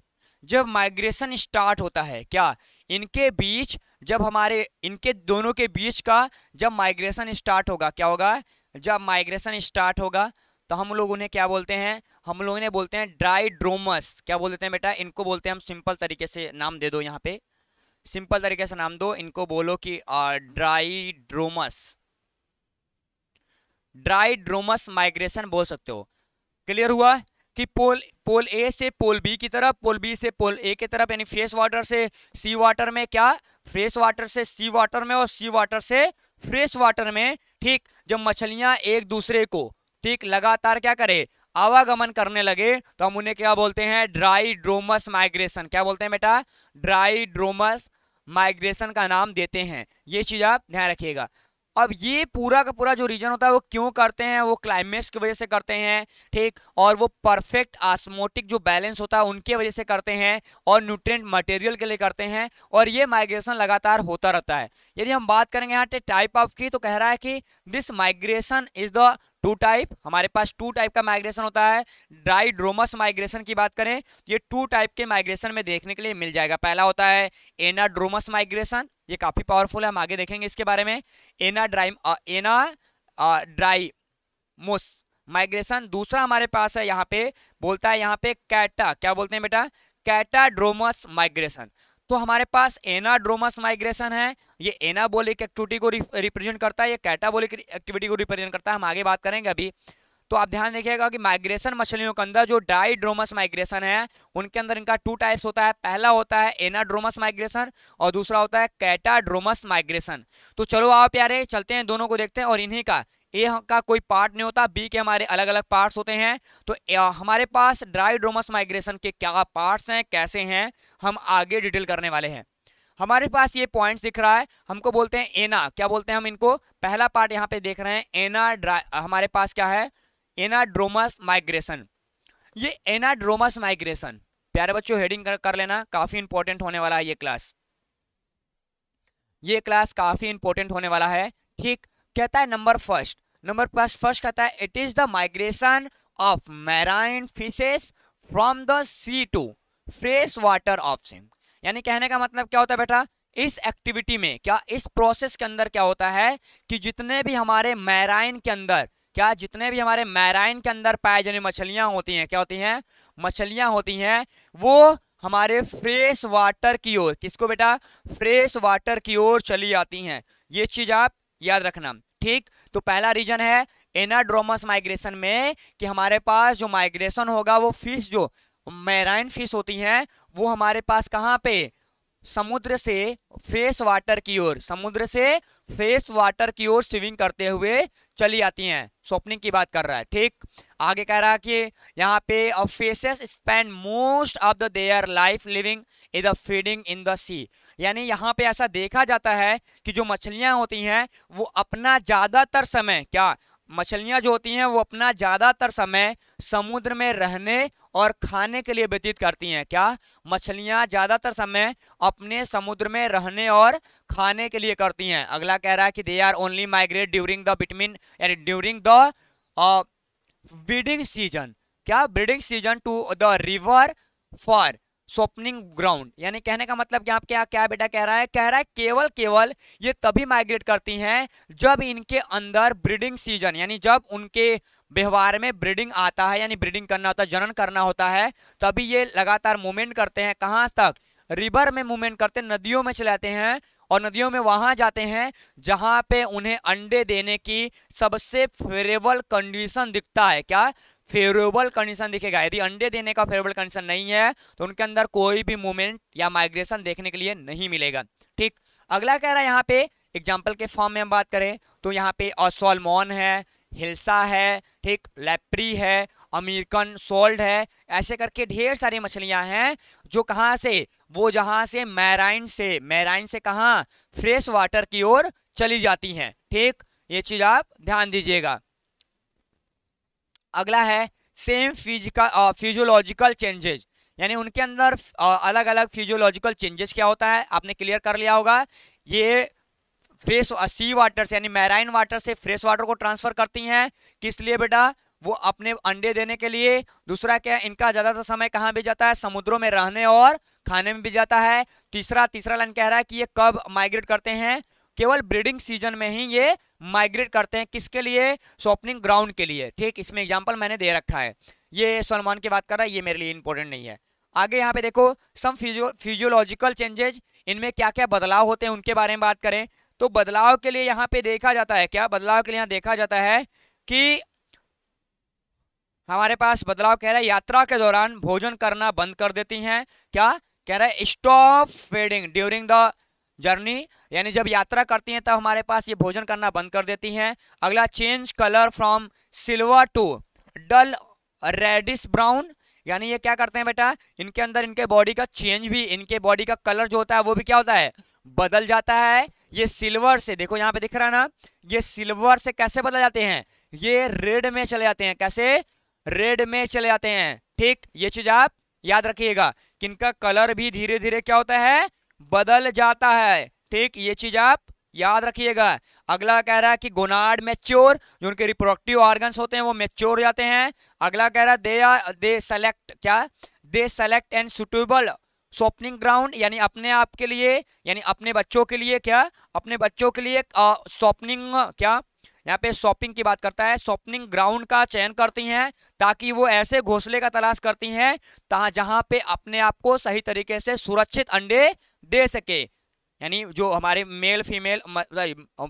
जब माइग्रेशन स्टार्ट होता है क्या इनके बीच जब हमारे इनके दोनों के बीच का जब माइग्रेशन स्टार्ट होगा क्या होगा जब माइग्रेशन स्टार्ट होगा तो हम लोग उन्हें क्या बोलते हैं हम लोग इन्हें बोलते हैं ड्राई ड्रोमस क्या बोलते हैं बेटा इनको बोलते हैं हम सिंपल तरीके से नाम दे दो यहाँ पे सिंपल तरीके से नाम दो इनको बोलो कि diadromous diadromous migration बोल सकते हो क्लियर हुआ कि पोल पोल ए से पोल बी की तरफ पोल बी से पोल ए की तरफ यानी फ्रेश वाटर से सी वाटर में क्या फ्रेश वाटर से सी वाटर में और सी वाटर से फ्रेश वाटर में ठीक जब मछलियां एक दूसरे को ठीक लगातार क्या करे आवागमन करने लगे तो हम उन्हें क्या बोलते हैं ड्राई ड्रोमस माइग्रेशन क्या बोलते हैं बेटा ड्राई ड्रोमस माइग्रेशन का नाम देते हैं ये चीज़ आप ध्यान रखिएगा अब ये पूरा का पूरा जो रीजन होता है वो क्यों करते हैं वो क्लाइमेक्स की वजह से करते हैं ठीक और वो परफेक्ट आस्मोटिक जो बैलेंस होता है उनके वजह से करते हैं और न्यूट्रिएंट मटेरियल के लिए करते हैं और ये माइग्रेशन लगातार होता रहता है यदि हम बात करेंगे यहाँ टाइप ऑफ की तो कह रहा है कि this migration is the two type हमारे पास टू टाइप का माइग्रेशन होता है ड्राइड्रोमस माइग्रेशन की बात करें तो ये टू टाइप के माइग्रेशन में देखने के लिए मिल जाएगा पहला होता है एनाड्रोमस माइग्रेशन ये काफ़ी पावरफुल है हम आगे देखेंगे इसके बारे में एना ड्राइम एना ड्राइमोस माइग्रेशन दूसरा हमारे पास है यहाँ पे बोलता है यहाँ पे कैटा क्या बोलते हैं बेटा कैटाड्रोमस माइग्रेशन तो हमारे पास एनाड्रोमस माइग्रेशन है ये एनाबोलिक एक्टिविटी को रिप्रेजेंट करता है ये कैटाबोलिक एक्टिविटी को रिप्रेजेंट करता है हम आगे बात करेंगे अभी तो आप ध्यान देखिएगा कि माइग्रेशन मछलियों के अंदर जो डाइड्रोमस माइग्रेशन है उनके अंदर इनका टू टाइप्स होता है पहला होता है एनाड्रोमस माइग्रेशन और दूसरा होता है कैटाड्रोमस माइग्रेशन तो चलो आप प्यारे चलते हैं दोनों को देखते हैं और इन्हीं का ए का कोई पार्ट नहीं होता बी के हमारे अलग अलग पार्ट्स होते हैं तो हमारे पास ड्राइड्रोमस माइग्रेशन के क्या पार्ट्स हैं कैसे हैं हम आगे डिटेल करने वाले हैं हमारे पास ये पॉइंट्स दिख रहा है हमको बोलते हैं एना क्या बोलते हैं हम इनको पहला पार्ट यहाँ पे देख रहे हैं एना हमारे पास क्या है एनाड्रोमस माइग्रेशन ये एनाड्रोमस माइग्रेशन प्यारे बच्चों हेडिंग कर, कर लेना काफ़ी इंपॉर्टेंट होने वाला है ये क्लास ये क्लास काफ़ी इंपॉर्टेंट होने वाला है ठीक कहता है number first number first first कहता है it is the migration of marine fishes from the sea to fresh water of सिम यानी कहने का मतलब क्या होता है बेटा इस एक्टिविटी में क्या इस प्रोसेस के अंदर क्या होता है कि जितने भी हमारे मैराइन के अंदर क्या जितने भी हमारे मैराइन के अंदर पाए जाने मछलियां होती हैं क्या होती हैं मछलियाँ होती हैं वो हमारे फ्रेश वाटर की ओर किसको बेटा फ्रेश वाटर की ओर चली जाती हैं ये चीज़ आप याद रखना ठीक तो पहला रीजन है एनाड्रोमस माइग्रेशन में कि हमारे पास जो माइग्रेशन होगा वो फिश जो मैराइन फिश होती हैं वो हमारे पास कहाँ पे समुद्र से फ्रेश वाटर की ओर समुद्र से फ्रेश वाटर की ओर स्विमिंग करते हुए चली आती हैं स्वप्निंग की बात कर रहा है ठीक आगे कह रहा है कि यहाँ पे fishes spend most of the their life living in the feeding in the sea यानी यहाँ पे ऐसा देखा जाता है कि जो मछलियाँ होती हैं वो अपना ज़्यादातर समय क्या मछलियाँ जो होती हैं वो अपना ज़्यादातर समय समुद्र में रहने और खाने के लिए व्यतीत करती हैं क्या मछलियाँ ज़्यादातर समय अपने समुद्र में रहने और खाने के लिए करती हैं अगला कह रहा है कि they are only migrate during the between यानी ड्यूरिंग द ब्रीडिंग सीजन क्या breeding season to the river for spawning ground यानी कहने का मतलब कि आप क्या क्या बेटा कह रहा है कह रहा है केवल केवल ये तभी माइग्रेट करती हैं जब इनके अंदर ब्रीडिंग सीजन यानी जब उनके व्यवहार में ब्रीडिंग आता है यानी ब्रीडिंग करना होता है जनन करना होता है तभी ये लगातार मूवमेंट करते हैं कहाँ तक रिवर में मूवमेंट करते हैं नदियों में चलाते हैं और नदियों में वहाँ जाते हैं जहाँ पे उन्हें अंडे देने की सबसे फेवरेबल कंडीशन दिखता है क्या फेवरेबल कंडीशन दिखेगा यदि अंडे देने का फेवरेबल कंडीशन नहीं है तो उनके अंदर कोई भी मूवमेंट या माइग्रेशन देखने के लिए नहीं मिलेगा ठीक अगला कह रहा है यहाँ पे एग्जाम्पल के फॉर्म में हम बात करें तो यहाँ पे असोलमोन है हिल्सा है ठीक लेप्री है अमेरिकन सोल्ड है ऐसे करके ढेर सारी मछलियां हैं जो कहाँ से वो जहाँ से मैराइन से मैराइन से कहाँ फ्रेश वाटर की ओर चली जाती हैं ठीक ये चीज़ आप ध्यान दीजिएगा अगला है सेम फिजिकल फिजियोलॉजिकल चेंजेज यानी उनके अंदर अलग अलग फिजियोलॉजिकल चेंजेस क्या होता है आपने क्लियर कर लिया होगा ये फ्रेश सी वाटर से यानी मैराइन वाटर से फ्रेश वाटर को ट्रांसफर करती हैं किस लिए बेटा वो अपने अंडे देने के लिए दूसरा क्या इनका ज़्यादातर समय कहाँ भी जाता है समुद्रों में रहने और खाने में भी जाता है तीसरा तीसरा लाइन कह रहा है कि ये कब माइग्रेट करते हैं केवल ब्रीडिंग सीजन में ही ये माइग्रेट करते हैं किसके लिए शॉपनिंग ग्राउंड के लिए ठीक इसमें एग्जाम्पल मैंने दे रखा है ये सलमान की बात कर रहा है ये मेरे लिए इंपॉर्टेंट नहीं है आगे यहाँ पे देखो सम फिजियो फिजियोलॉजिकल चेंजेज इनमें क्या क्या बदलाव होते हैं उनके बारे में बात करें तो बदलाव के लिए यहाँ पे देखा जाता है क्या बदलाव के लिए यहाँ देखा जाता है कि हमारे पास बदलाव कह रहा है यात्रा के दौरान भोजन करना बंद कर देती हैं क्या कह रहा है stop feeding during the journey यानी जब यात्रा करती हैं तब हमारे पास ये भोजन करना बंद कर देती हैं अगला change colour from silver to dull reddish brown यानी ये क्या करते हैं बेटा इनके अंदर इनके बॉडी का चेंज भी इनके बॉडी का कलर जो होता है वो भी क्या होता है बदल जाता है ये सिल्वर से देखो यहाँ पे दिख रहा है ना ये सिल्वर से कैसे बदल जाते हैं ये रेड में चले जाते हैं कैसे रेड में चले जाते हैं ठीक ये चीज आप याद रखिएगा कि इनका कलर भी धीरे धीरे क्या होता है बदल जाता है ठीक ये चीज आप याद रखिएगा अगला कह रहा है कि गोनाड मेच्योर जो उनके रिप्रोडक्टिव ऑर्गन्स होते हैं वो मेच्योर जाते हैं अगला कह रहा है दे आर दे सेलेक्ट क्या they select and suitable spawning ground यानी अपने आप के लिए यानी अपने बच्चों के लिए क्या अपने बच्चों के लिए स्वप्निंग क्या यहाँ पे शॉपिंग की बात करता है शॉपिंग ग्राउंड का चयन करती हैं ताकि वो ऐसे घोंसले का तलाश करती हैं जहाँ पे अपने आप को सही तरीके से सुरक्षित अंडे दे सके यानी जो हमारे मेल फीमेल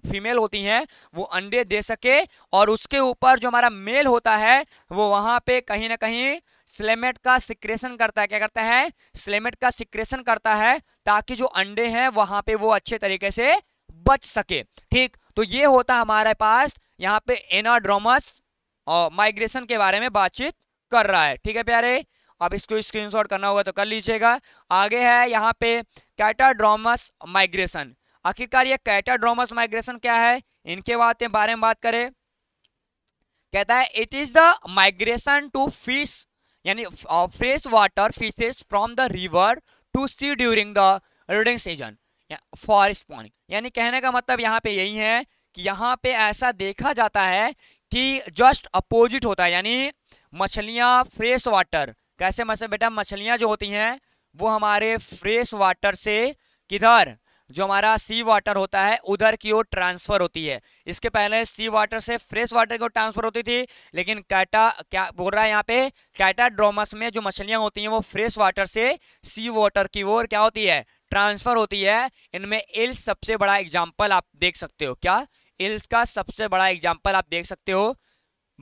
फीमेल होती हैं वो अंडे दे सके और उसके ऊपर जो हमारा मेल होता है वो वहाँ पे कहीं ना कहीं स्लेमेट का सिक्रेशन करता है क्या करता है स्लेमेट का सिक्रेशन करता है ताकि जो अंडे हैं वहाँ पे वो अच्छे तरीके से बच सके ठीक तो ये होता हमारे पास यहाँ पे एनाड्रोमस और माइग्रेशन के बारे में बातचीत कर रहा है ठीक है प्यारे आप इसको स्क्रीनशॉट करना होगा तो कर लीजिएगा आगे है यहाँ पे कैटाड्रोमस माइग्रेशन आखिरकार ये कैटाड्रोमस माइग्रेशन क्या है इनके बात बारे में बात करें कहता है it is the migration to fish यानी fresh water fishes from the river to sea during the breeding season for spawning यानी कहने का मतलब यहाँ पे यही है कि यहाँ पे ऐसा देखा जाता है कि जस्ट अपोजिट होता है यानी मछलियाँ फ्रेश वाटर कैसे मछली बेटा मछलियाँ जो होती हैं वो हमारे फ्रेश वाटर से किधर जो हमारा सी वाटर होता है उधर की ओर ट्रांसफर होती है इसके पहले सी वाटर से फ्रेश वाटर की ओर ट्रांसफर होती थी लेकिन कैटा क्या बोल रहा है यहाँ पे ड्रोमस में जो मछलियाँ होती हैं वो फ्रेश वाटर से सी वाटर की ओर क्या होती है ट्रांसफर होती है इनमें इल्स सबसे बड़ा एग्जाम्पल आप देख सकते हो क्या इल्स का सबसे बड़ा एग्जाम्पल आप देख सकते हो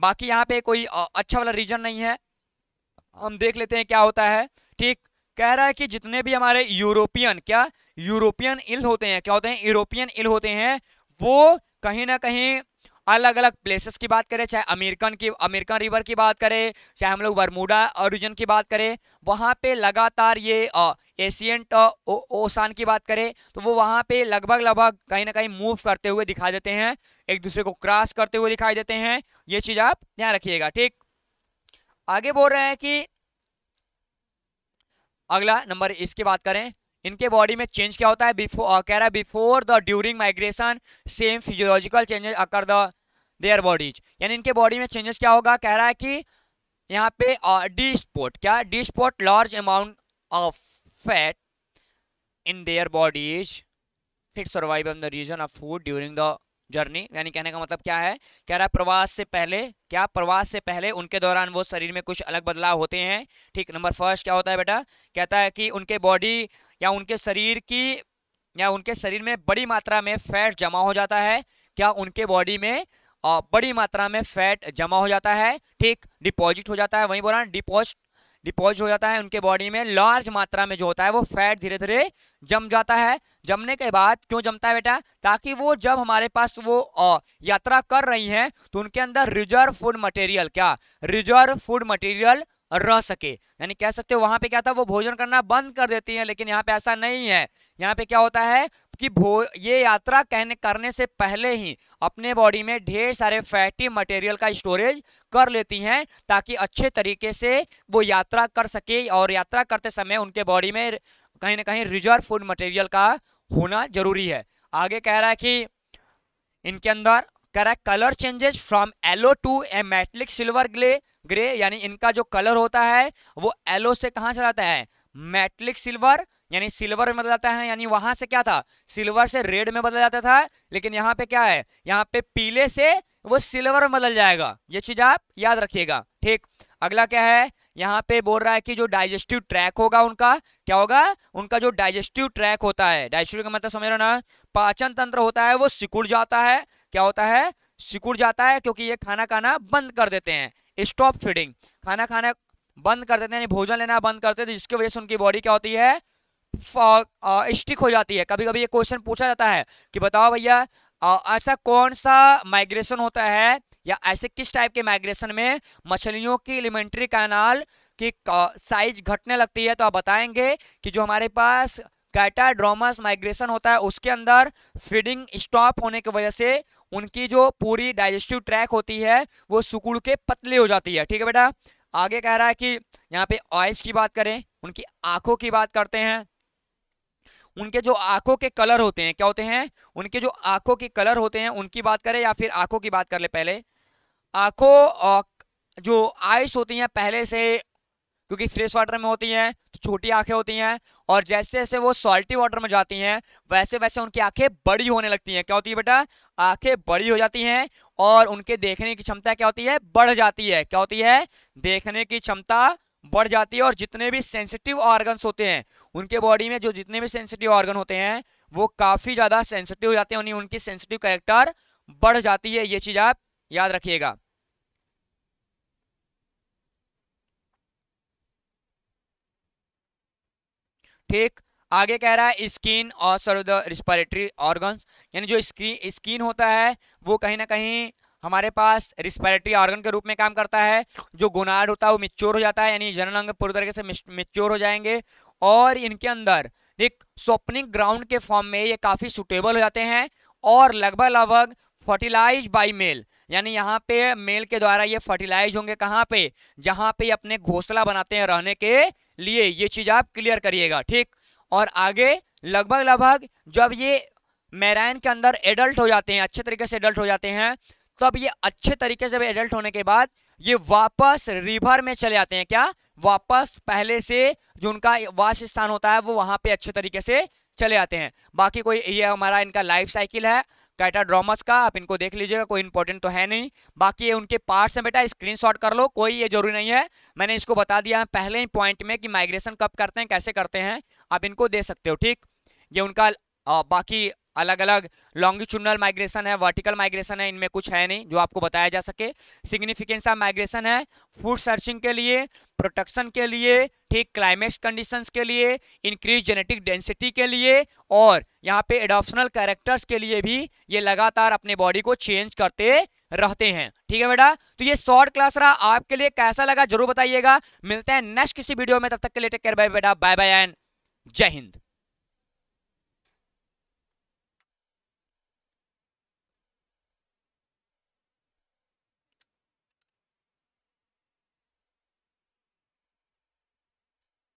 बाकी यहाँ पे कोई अच्छा वाला रीजन नहीं है हम देख लेते हैं क्या होता है ठीक कह रहा है कि जितने भी हमारे यूरोपियन क्या यूरोपियन इल होते हैं क्या होते हैं यूरोपियन इल होते हैं वो कहीं ना कहीं अलग अलग प्लेसेस की बात करें चाहे अमेरिकन की अमेरिकन रिवर की बात करें चाहे हम लोग बरमूडा ओरिजन की बात करें वहाँ पे लगातार ये एशियंट ओसान की बात करें तो वो वहाँ पे लगभग लगभग कहीं ना कहीं मूव करते हुए दिखाई देते हैं एक दूसरे को क्रॉस करते हुए दिखाई देते हैं ये चीज़ आप ध्यान रखिएगा ठीक आगे बोल रहे हैं कि अगला नंबर इसकी बात करें इनके बॉडी में चेंज क्या होता है बिफोर कह रहा है before the during migration same physiological changes occur the their bodies यानी इनके बॉडी में चेंजेस क्या होगा कह रहा है कि यहाँ पे डी स्पोर्ट क्या डी स्पोर्ट large amount of fat in their bodies fit survive on the reason of food during the journey यानी कहने का मतलब क्या है कह रहा है प्रवास से पहले क्या प्रवास से पहले उनके दौरान वो शरीर में कुछ अलग बदलाव होते हैं ठीक नंबर फर्स्ट क्या होता है बेटा कहता है कि उनके बॉडी या उनके शरीर की या उनके शरीर में बड़ी मात्रा में फैट जमा हो जाता है क्या उनके बॉडी में बड़ी मात्रा में फैट जमा हो जाता है ठीक डिपॉजिट हो जाता है वहीं बोला डिपॉजिट डिपॉजिट हो जाता है उनके बॉडी में लार्ज मात्रा में जो होता है वो फैट धीरे धीरे जम जाता है जमने के बाद क्यों जमता है बेटा ताकि वो जब हमारे पास वो यात्रा कर रही हैं तो उनके अंदर रिजर्व फूड मटेरियल क्या रिजर्व फूड मटेरियल रह सके यानी कह सकते हो वहां पे क्या था वो भोजन करना बंद कर देती हैं लेकिन यहाँ पे ऐसा नहीं है यहाँ पे क्या होता है कि भो ये यात्रा कहने करने से पहले ही अपने बॉडी में ढेर सारे फैटी मटेरियल का स्टोरेज कर लेती हैं ताकि अच्छे तरीके से वो यात्रा कर सके और यात्रा करते समय उनके बॉडी में कहीं ना कहीं रिजर्व फूड मटेरियल का होना जरूरी है आगे कह रहा है कि इनके अंदर है colour changes from yellow to a metallic silver grey grey यानी इनका जो कलर होता है वो एलो से कहाँ से आता है मेटलिक सिल्वर यानी सिल्वर में बदल जाता है यानी वहां से क्या था सिल्वर से रेड में बदल जाता था लेकिन यहाँ पे क्या है यहाँ पे पीले से वो सिल्वर में बदल जाएगा ये चीज आप याद रखिएगा ठीक अगला क्या है यहाँ पे बोल रहा है कि जो डाइजेस्टिव ट्रैक होगा उनका क्या होगा उनका जो डाइजेस्टिव ट्रैक होता है डाइजेस्टिव का मतलब समझ रहे ना पाचन तंत्र होता है वो सिकुड़ जाता है क्या होता है सिकुड़ जाता है क्योंकि ये खाना खाना बंद कर देते हैं स्टॉप फीडिंग खाना खाना बंद कर देते हैं भोजन लेना बंद करते हैं जिसकी वजह से उनकी बॉडी क्या होती है स्टिक हो जाती है कभी कभी ये क्वेश्चन पूछा जाता है कि बताओ भैया ऐसा कौन सा माइग्रेशन होता है या ऐसे किस टाइप के माइग्रेशन में मछलियों की एलिमेंट्री कैनाल की साइज घटने लगती है तो आप बताएंगे कि जो हमारे पास कैटाड्रोमस माइग्रेशन होता है उसके अंदर फीडिंग स्टॉप होने की वजह से उनकी जो पूरी डाइजेस्टिव ट्रैक होती है वो सुकुड़ के पतली हो जाती है ठीक है बेटा आगे कह रहा है कि यहाँ पे ऑयज की बात करें उनकी आंखों की बात करते हैं उनके जो आंखों के कलर होते हैं क्या होते हैं उनके जो आंखों के कलर होते हैं उनकी बात करें या फिर आंखों की बात कर ले पहले आंखों जो आइस होती हैं पहले से क्योंकि फ्रेश वाटर में होती हैं छोटी आंखें होती हैं और जैसे जैसे वो सॉल्टी वाटर में जाती हैं वैसे वैसे उनकी आंखें बड़ी होने लगती हैं क्या होती है बेटा आंखें बड़ी हो जाती हैं और उनके देखने की क्षमता क्या होती है बढ़ जाती है क्या होती है देखने की क्षमता बढ़ जाती है और जितने भी सेंसिटिव ऑर्गन्स होते हैं उनके बॉडी में जो जितने भी सेंसिटिव ऑर्गन होते हैं वो काफ़ी ज़्यादा सेंसिटिव हो जाते हैं उनकी सेंसिटिव करेक्टर बढ़ जाती है ये चीज़ आप याद रखिएगा ठीक आगे कह रहा है स्किन और सर द रिस्पायरेटरी ऑर्गन यानी जो स्क्रीन स्किन होता है वो कहीं ना कहीं हमारे पास रिस्पायरेटरी ऑर्गन के रूप में काम करता है जो गुनाड होता है वो मिच्योर हो जाता है यानी जनन अंग पूरी तरीके से मिच्योर हो जाएंगे और इनके अंदर एक स्वप्निक ग्राउंड के फॉर्म में ये काफ़ी सुटेबल हो जाते हैं और लगभग लगभग फर्टिलाइज बाई मेल यानी यहाँ पे मेल के द्वारा ये फर्टिलाइज होंगे कहाँ पे जहाँ पे अपने घोसला बनाते हैं रहने के लिए ये चीज़ आप क्लियर करिएगा ठीक और आगे लगभग लगभग जब ये मैराइन के अंदर एडल्ट हो जाते हैं अच्छे तरीके से एडल्ट हो जाते हैं तब ये अच्छे तरीके से एडल्ट होने के बाद ये वापस रिवर में चले जाते हैं क्या वापस पहले से जो उनका वास स्थान होता है वो वहाँ पे अच्छे तरीके से चले आते हैं बाकी कोई ये हमारा इनका लाइफ साइकिल है कैटाड्रोमस का आप इनको देख लीजिएगा कोई इंपॉर्टेंट तो है नहीं बाकी ये उनके पार्ट्स हैं बेटा स्क्रीनशॉट कर लो कोई ये जरूरी नहीं है मैंने इसको बता दिया है पहले ही पॉइंट में कि माइग्रेशन कब करते हैं कैसे करते हैं आप इनको दे सकते हो ठीक ये उनका आ, बाकी अलग अलग लॉन्गिट्यूडनल माइग्रेशन है वर्टिकल माइग्रेशन है इनमें कुछ है नहीं जो आपको बताया जा सके सिग्निफिकेंस ऑफ माइग्रेशन है फूड सर्चिंग के लिए प्रोटेक्शन के लिए ठीक क्लाइमेट कंडीशंस के लिए इंक्रीज जेनेटिक डेंसिटी के लिए और यहाँ पे एडॉप्शनल कैरेक्टर्स के लिए भी ये लगातार अपने बॉडी को चेंज करते रहते हैं ठीक है बेटा तो ये शॉर्ट क्लास रहा आपके लिए कैसा लगा जरूर बताइएगा मिलते हैं नेक्स्ट किसी वीडियो में तब तक के लिए टेक केयर बाय बेटा बाय बाय एंड जय हिंद